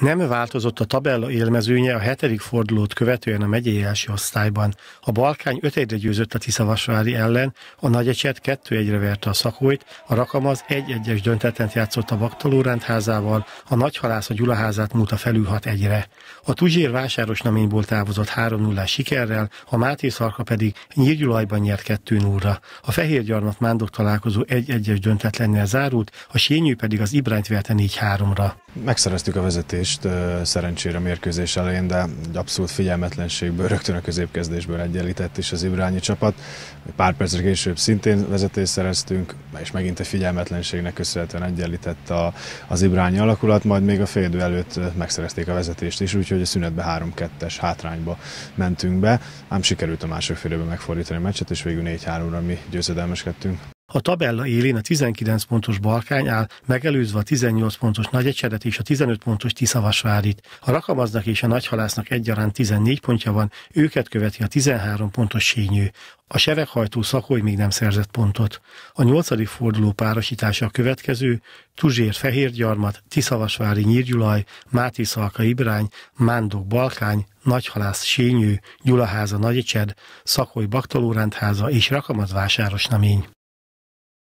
Nem változott a tabella élmezőnye a hetedik fordulót követően a megyei első osztályban. A Balkány 5 1 győzött a Tiszavasvári ellen, a Nagyecset 2 1 verte a Szakóit, a Rakamaz 1-1-es döntetent játszott a Vaktalóránt rendházával, a Nagyhalász a Gyulaházát múlt a felül 6-1-re. A Tuzsér vásáros naményból távozott 3-0 sikerrel, a Máté Szarka pedig Nyírgyulajban nyert 2-0-ra. A Gyarmat Mándok találkozó 1-1-es döntetlennel zárult, a Sényű pedig az Ibrányt verte 4-3-ra. Megszereztük a vezetés vezetést szerencsére mérkőzés elején, de egy abszolút figyelmetlenségből rögtön a középkezdésből egyenlített is az Ibrányi csapat. Pár percre később szintén vezetést szereztünk, és megint a figyelmetlenségnek köszönhetően egyenlített a, az Ibrányi alakulat, majd még a félidő előtt megszerezték a vezetést is, úgyhogy a szünetbe 3-2-es hátrányba mentünk be, ám sikerült a második félidőben megfordítani a meccset, és végül 4-3-ra mi győzedelmeskedtünk. A tabella élén a 19 pontos Balkány áll, megelőzve a 18 pontos Nagyecsedet és a 15 pontos Tiszavasvárit. A Rakamaznak és a Nagyhalásznak egyaránt 14 pontja van, őket követi a 13 pontos Sényő. A sereghajtó szakoly még nem szerzett pontot. A nyolcadik forduló párosítása a következő, Tuzsér Fehérgyarmat, Tiszavasvári Nyírgyulaj, Máté Szalka Ibrány, Mándok Balkány, Nagyhalász Sényő, Gyulaháza Nagyecsed, Szakoly Baktalórendháza és Rakamaz Vásárosnamény.